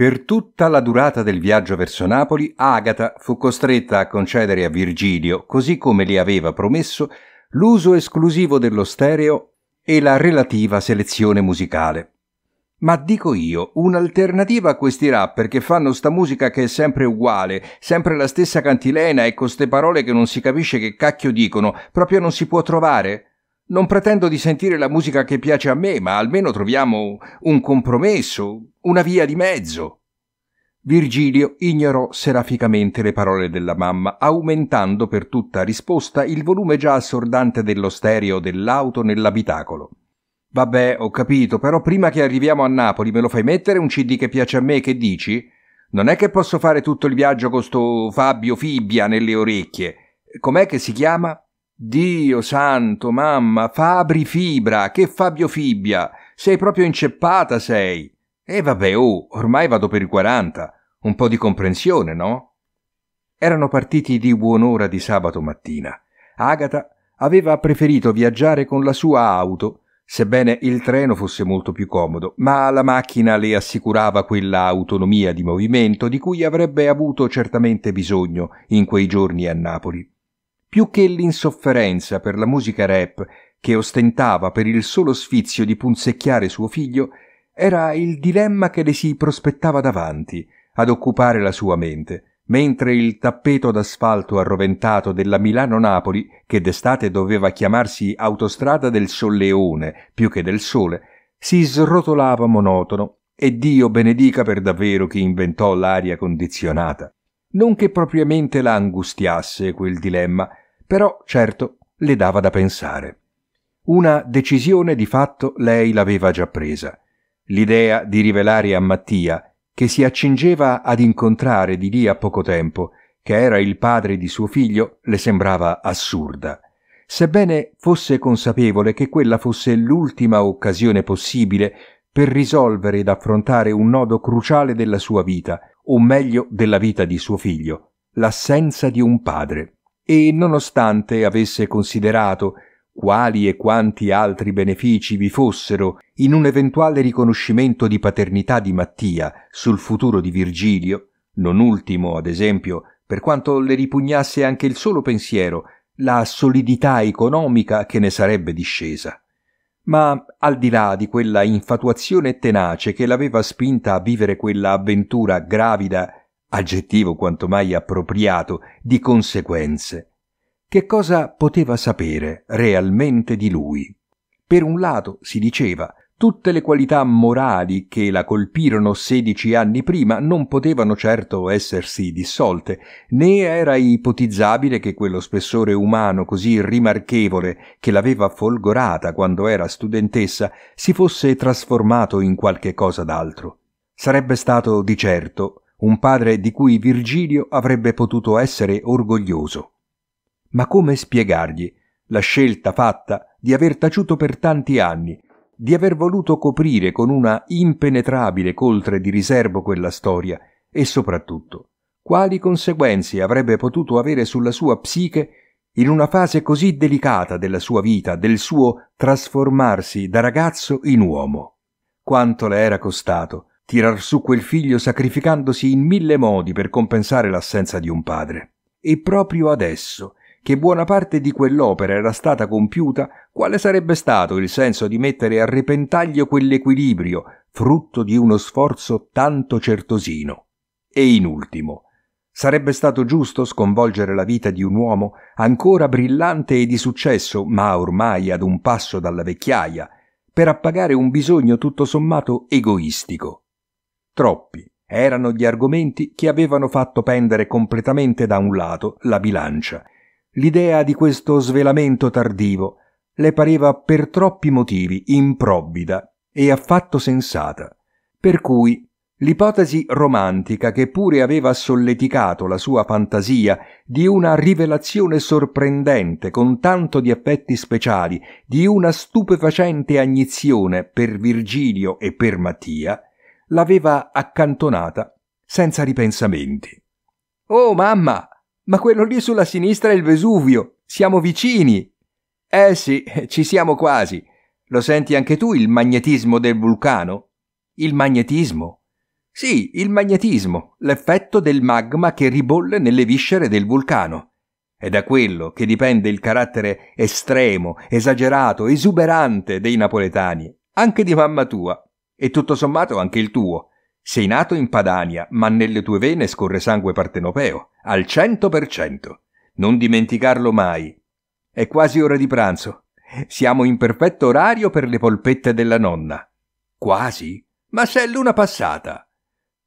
Per tutta la durata del viaggio verso Napoli, Agata fu costretta a concedere a Virgilio, così come le aveva promesso, l'uso esclusivo dello stereo e la relativa selezione musicale. Ma dico io, un'alternativa a questi rapper che fanno sta musica che è sempre uguale, sempre la stessa cantilena e con ste parole che non si capisce che cacchio dicono, proprio non si può trovare? Non pretendo di sentire la musica che piace a me, ma almeno troviamo un compromesso, una via di mezzo. Virgilio ignorò seraficamente le parole della mamma, aumentando per tutta risposta il volume già assordante dello stereo dell'auto nell'abitacolo. Vabbè, ho capito, però prima che arriviamo a Napoli me lo fai mettere un CD che piace a me, che dici? Non è che posso fare tutto il viaggio con sto Fabio Fibbia nelle orecchie. Com'è che si chiama? Dio santo, mamma, Fabri Fibra, che Fabio Fibbia, sei proprio inceppata sei. E vabbè, oh, ormai vado per i 40, un po' di comprensione, no? Erano partiti di buon'ora di sabato mattina. Agata aveva preferito viaggiare con la sua auto, sebbene il treno fosse molto più comodo, ma la macchina le assicurava quella autonomia di movimento di cui avrebbe avuto certamente bisogno in quei giorni a Napoli più che l'insofferenza per la musica rap che ostentava per il solo sfizio di punzecchiare suo figlio, era il dilemma che le si prospettava davanti ad occupare la sua mente, mentre il tappeto d'asfalto arroventato della Milano-Napoli, che d'estate doveva chiamarsi autostrada del solleone più che del sole, si srotolava monotono e Dio benedica per davvero chi inventò l'aria condizionata. Non che propriamente la angustiasse quel dilemma, però certo le dava da pensare. Una decisione di fatto lei l'aveva già presa. L'idea di rivelare a Mattia, che si accingeva ad incontrare di lì a poco tempo, che era il padre di suo figlio, le sembrava assurda. Sebbene fosse consapevole che quella fosse l'ultima occasione possibile per risolvere ed affrontare un nodo cruciale della sua vita, o meglio della vita di suo figlio, l'assenza di un padre, e nonostante avesse considerato quali e quanti altri benefici vi fossero in un eventuale riconoscimento di paternità di Mattia sul futuro di Virgilio, non ultimo, ad esempio, per quanto le ripugnasse anche il solo pensiero, la solidità economica che ne sarebbe discesa. Ma al di là di quella infatuazione tenace che l'aveva spinta a vivere quella avventura gravida, aggettivo quanto mai appropriato, di conseguenze, che cosa poteva sapere realmente di lui? Per un lato, si diceva, Tutte le qualità morali che la colpirono sedici anni prima non potevano certo essersi dissolte, né era ipotizzabile che quello spessore umano così rimarchevole che l'aveva folgorata quando era studentessa si fosse trasformato in qualche cosa d'altro. Sarebbe stato di certo un padre di cui Virgilio avrebbe potuto essere orgoglioso. Ma come spiegargli la scelta fatta di aver taciuto per tanti anni, di aver voluto coprire con una impenetrabile coltre di riservo quella storia e soprattutto quali conseguenze avrebbe potuto avere sulla sua psiche in una fase così delicata della sua vita, del suo trasformarsi da ragazzo in uomo. Quanto le era costato tirar su quel figlio sacrificandosi in mille modi per compensare l'assenza di un padre. E proprio adesso, che buona parte di quell'opera era stata compiuta, quale sarebbe stato il senso di mettere a repentaglio quell'equilibrio, frutto di uno sforzo tanto certosino? E in ultimo, Sarebbe stato giusto sconvolgere la vita di un uomo ancora brillante e di successo, ma ormai ad un passo dalla vecchiaia, per appagare un bisogno tutto sommato egoistico. Troppi erano gli argomenti che avevano fatto pendere completamente da un lato la bilancia L'idea di questo svelamento tardivo le pareva per troppi motivi improvvida e affatto sensata, per cui l'ipotesi romantica che pure aveva solleticato la sua fantasia di una rivelazione sorprendente con tanto di effetti speciali, di una stupefacente agnizione per Virgilio e per Mattia, l'aveva accantonata senza ripensamenti. Oh mamma, ma quello lì sulla sinistra è il Vesuvio. Siamo vicini. Eh sì, ci siamo quasi. Lo senti anche tu il magnetismo del vulcano? Il magnetismo? Sì, il magnetismo, l'effetto del magma che ribolle nelle viscere del vulcano. È da quello che dipende il carattere estremo, esagerato, esuberante dei napoletani, anche di mamma tua, e tutto sommato anche il tuo. Sei nato in Padania, ma nelle tue vene scorre sangue partenopeo al 100%. Non dimenticarlo mai. È quasi ora di pranzo. Siamo in perfetto orario per le polpette della nonna. Quasi? Ma se è l'una passata.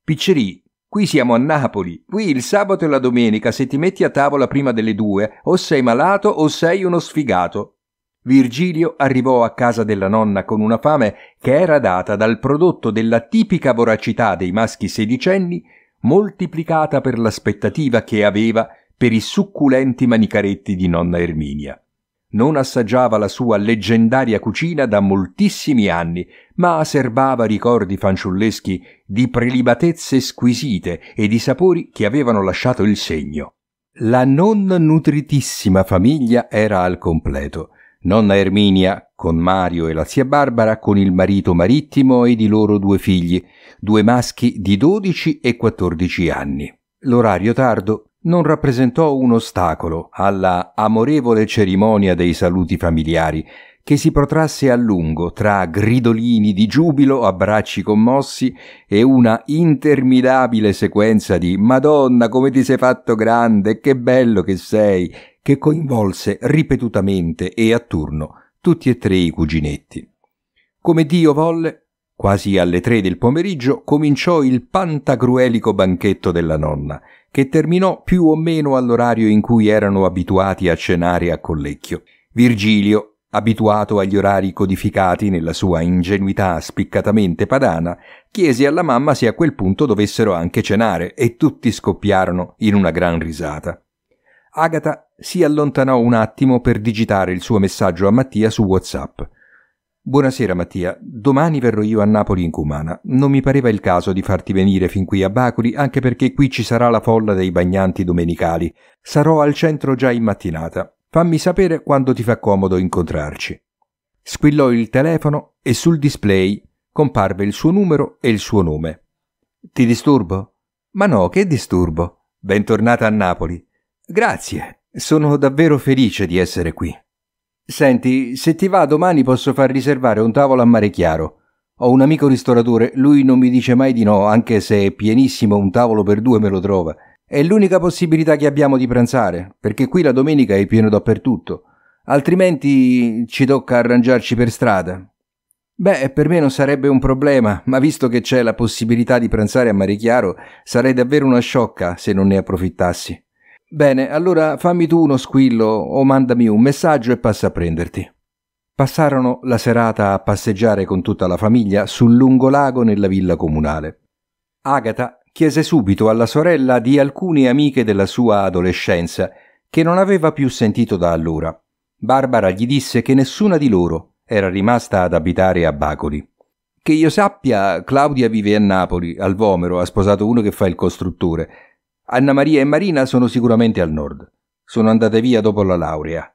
Piccerì, Qui siamo a Napoli, qui il sabato e la domenica se ti metti a tavola prima delle due o sei malato o sei uno sfigato. Virgilio arrivò a casa della nonna con una fame che era data dal prodotto della tipica voracità dei maschi sedicenni moltiplicata per l'aspettativa che aveva per i succulenti manicaretti di nonna Erminia. Non assaggiava la sua leggendaria cucina da moltissimi anni, ma serbava ricordi fanciulleschi di prelibatezze squisite e di sapori che avevano lasciato il segno. La non nutritissima famiglia era al completo nonna Erminia con Mario e la zia Barbara, con il marito marittimo ed i loro due figli, due maschi di 12 e 14 anni. L'orario tardo non rappresentò un ostacolo alla amorevole cerimonia dei saluti familiari, che si protrasse a lungo tra gridolini di giubilo, abbracci commossi e una interminabile sequenza di Madonna come ti sei fatto grande, che bello che sei, che coinvolse ripetutamente e a turno tutti e tre i cuginetti. Come Dio volle, quasi alle tre del pomeriggio cominciò il pantagruelico banchetto della nonna, che terminò più o meno all'orario in cui erano abituati a cenare a Collecchio. Virgilio, abituato agli orari codificati nella sua ingenuità spiccatamente padana, chiese alla mamma se a quel punto dovessero anche cenare e tutti scoppiarono in una gran risata. Agata si allontanò un attimo per digitare il suo messaggio a Mattia su WhatsApp. Buonasera Mattia, domani verrò io a Napoli in Cumana. Non mi pareva il caso di farti venire fin qui a Bacoli, anche perché qui ci sarà la folla dei bagnanti domenicali. Sarò al centro già in mattinata. Fammi sapere quando ti fa comodo incontrarci. Squillò il telefono e sul display comparve il suo numero e il suo nome. Ti disturbo? Ma no, che disturbo. Bentornata a Napoli. Grazie, sono davvero felice di essere qui. Senti, se ti va domani posso far riservare un tavolo a mare chiaro. Ho un amico ristoratore, lui non mi dice mai di no, anche se è pienissimo un tavolo per due me lo trova. È l'unica possibilità che abbiamo di pranzare, perché qui la domenica è pieno dappertutto. Altrimenti ci tocca arrangiarci per strada. Beh, per me non sarebbe un problema, ma visto che c'è la possibilità di pranzare a mare chiaro, sarei davvero una sciocca se non ne approfittassi. Bene, allora fammi tu uno squillo o mandami un messaggio e passa a prenderti. Passarono la serata a passeggiare con tutta la famiglia sul lungolago nella villa comunale. Agata chiese subito alla sorella di alcune amiche della sua adolescenza, che non aveva più sentito da allora. Barbara gli disse che nessuna di loro era rimasta ad abitare a Bacoli. Che io sappia, Claudia vive a Napoli, al Vomero, ha sposato uno che fa il costruttore Anna Maria e Marina sono sicuramente al nord. Sono andate via dopo la laurea.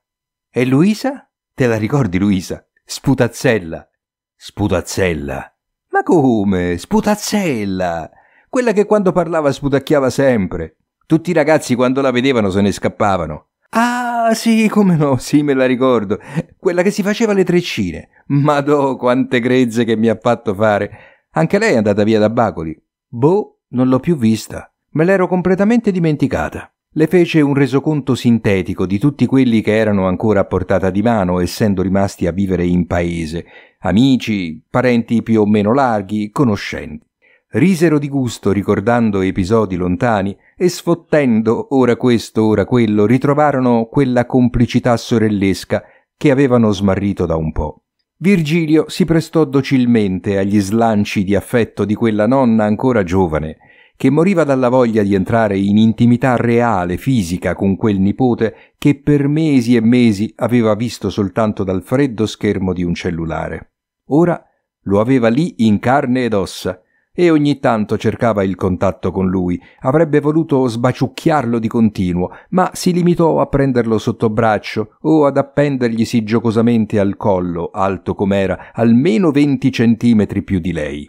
E Luisa? Te la ricordi Luisa? Sputazzella. Sputazzella. Ma come? Sputazzella. Quella che quando parlava sputacchiava sempre. Tutti i ragazzi quando la vedevano se ne scappavano. Ah, sì, come no, sì, me la ricordo. Quella che si faceva le treccine. Madò, quante grezze che mi ha fatto fare. Anche lei è andata via da Bacoli. Boh, non l'ho più vista. Me l'ero completamente dimenticata. Le fece un resoconto sintetico di tutti quelli che erano ancora a portata di mano, essendo rimasti a vivere in paese, amici, parenti più o meno larghi, conoscenti. Risero di gusto ricordando episodi lontani e sfottendo ora questo, ora quello, ritrovarono quella complicità sorellesca che avevano smarrito da un po'. Virgilio si prestò docilmente agli slanci di affetto di quella nonna ancora giovane, che moriva dalla voglia di entrare in intimità reale, fisica, con quel nipote che per mesi e mesi aveva visto soltanto dal freddo schermo di un cellulare. Ora lo aveva lì in carne ed ossa, e ogni tanto cercava il contatto con lui. Avrebbe voluto sbaciucchiarlo di continuo, ma si limitò a prenderlo sotto braccio o ad appenderglisi giocosamente al collo, alto com'era, almeno venti centimetri più di lei.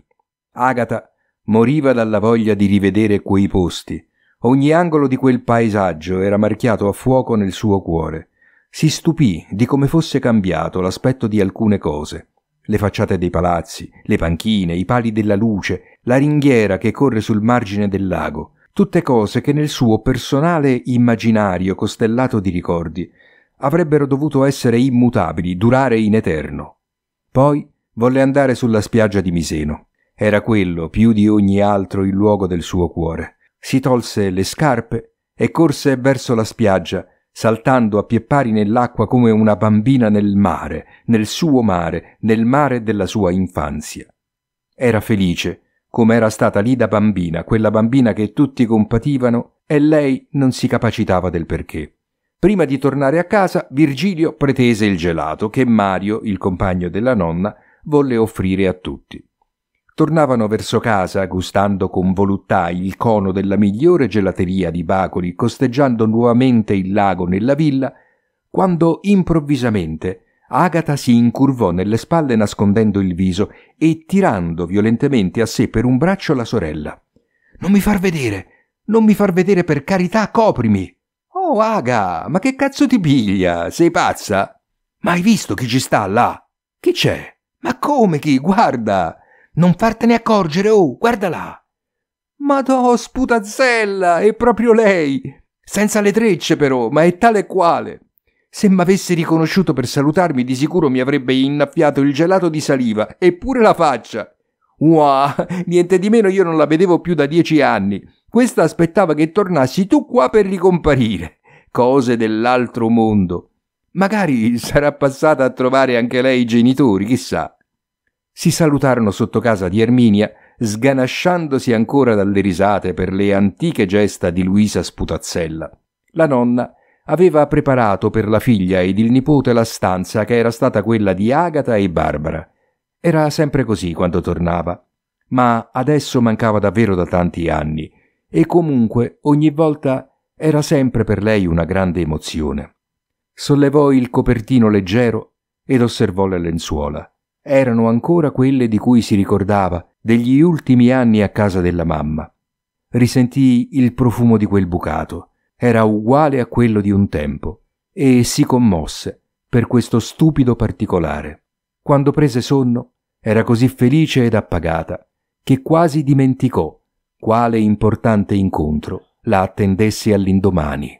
Agata Moriva dalla voglia di rivedere quei posti. Ogni angolo di quel paesaggio era marchiato a fuoco nel suo cuore. Si stupì di come fosse cambiato l'aspetto di alcune cose. Le facciate dei palazzi, le panchine, i pali della luce, la ringhiera che corre sul margine del lago, tutte cose che nel suo personale immaginario costellato di ricordi avrebbero dovuto essere immutabili, durare in eterno. Poi volle andare sulla spiaggia di Miseno. Era quello, più di ogni altro, il luogo del suo cuore. Si tolse le scarpe e corse verso la spiaggia, saltando a pie pari nell'acqua come una bambina nel mare, nel suo mare, nel mare della sua infanzia. Era felice, come era stata lì da bambina, quella bambina che tutti compativano e lei non si capacitava del perché. Prima di tornare a casa, Virgilio pretese il gelato che Mario, il compagno della nonna, volle offrire a tutti. Tornavano verso casa, gustando con voluttà il cono della migliore gelateria di Bacoli, costeggiando nuovamente il lago nella villa, quando improvvisamente Agata si incurvò nelle spalle nascondendo il viso e tirando violentemente a sé per un braccio la sorella. Non mi far vedere! Non mi far vedere per carità, coprimi! Oh, Aga, ma che cazzo ti piglia? Sei pazza? Ma hai visto chi ci sta là? Chi c'è? Ma come chi? Guarda! Non fartene accorgere, oh, guarda là! Madò, sputazzella, è proprio lei! Senza le trecce, però, ma è tale e quale! Se m'avesse riconosciuto per salutarmi, di sicuro mi avrebbe innaffiato il gelato di saliva, eppure la faccia! Wow, niente di meno io non la vedevo più da dieci anni. Questa aspettava che tornassi tu qua per ricomparire. Cose dell'altro mondo. Magari sarà passata a trovare anche lei i genitori, chissà si salutarono sotto casa di Erminia, sganasciandosi ancora dalle risate per le antiche gesta di Luisa Sputazzella. La nonna aveva preparato per la figlia ed il nipote la stanza che era stata quella di Agata e Barbara. Era sempre così quando tornava, ma adesso mancava davvero da tanti anni e comunque ogni volta era sempre per lei una grande emozione. Sollevò il copertino leggero ed osservò le lenzuola erano ancora quelle di cui si ricordava degli ultimi anni a casa della mamma. Risentì il profumo di quel bucato, era uguale a quello di un tempo, e si commosse per questo stupido particolare. Quando prese sonno, era così felice ed appagata che quasi dimenticò quale importante incontro la attendesse all'indomani.